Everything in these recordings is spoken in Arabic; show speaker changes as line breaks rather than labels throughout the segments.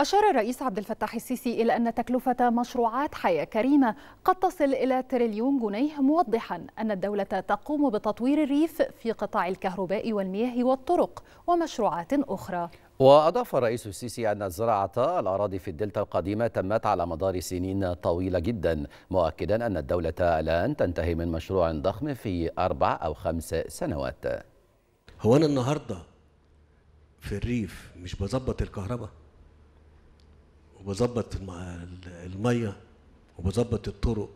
أشار الرئيس عبد الفتاح السيسي إلى أن تكلفة مشروعات حياة كريمة قد تصل إلى تريليون جنيه موضحا أن الدولة تقوم بتطوير الريف في قطاع الكهرباء والمياه والطرق ومشروعات أخرى
وأضاف الرئيس السيسي أن زراعة الأراضي في الدلتا القديمة تمت على مدار سنين طويلة جدا مؤكدا أن الدولة الآن تنتهي من مشروع ضخم في أربع أو خمس سنوات
هو أنا النهاردة في الريف مش بظبط الكهرباء وبظبط الميه وبظبط الطرق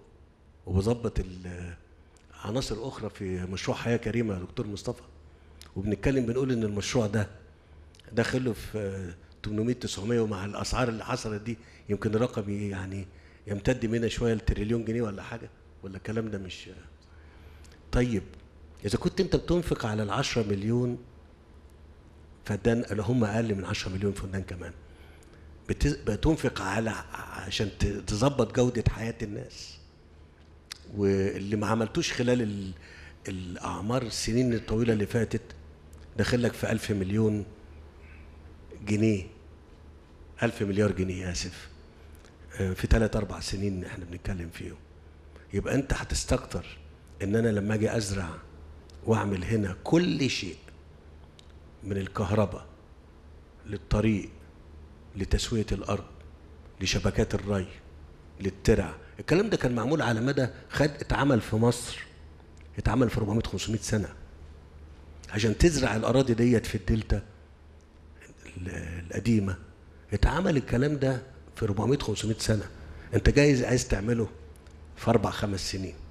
وبظبط عناصر اخرى في مشروع حياه كريمه يا دكتور مصطفى وبنتكلم بنقول ان المشروع ده داخله في 800 900 ومع الاسعار اللي حصلت دي يمكن الرقم يعني يمتد منها شويه لتريليون جنيه ولا حاجه ولا الكلام ده مش طيب اذا كنت انت بتنفق على ال 10 مليون فدان اللي هم اقل من 10 مليون فدان كمان بتنفق على عشان تظبط جودة حياة الناس واللي ما عملتوش خلال الأعمار السنين الطويلة اللي فاتت لك في ألف مليون جنيه ألف مليار جنيه آسف آه، في ثلاث أربع سنين إحنا بنتكلم فيهم يبقى أنت هتستكتر إن أنا لما أجي أزرع وأعمل هنا كل شيء من الكهرباء للطريق لتسوية الأرض لشبكات الري للترع الكلام ده كان معمول على مدى خد اتعمل في مصر اتعمل في 400 500 سنة عشان تزرع الأراضي ديت في الدلتا القديمة اتعمل الكلام ده في 400 500 سنة انت جايز عايز تعمله في أربع خمس سنين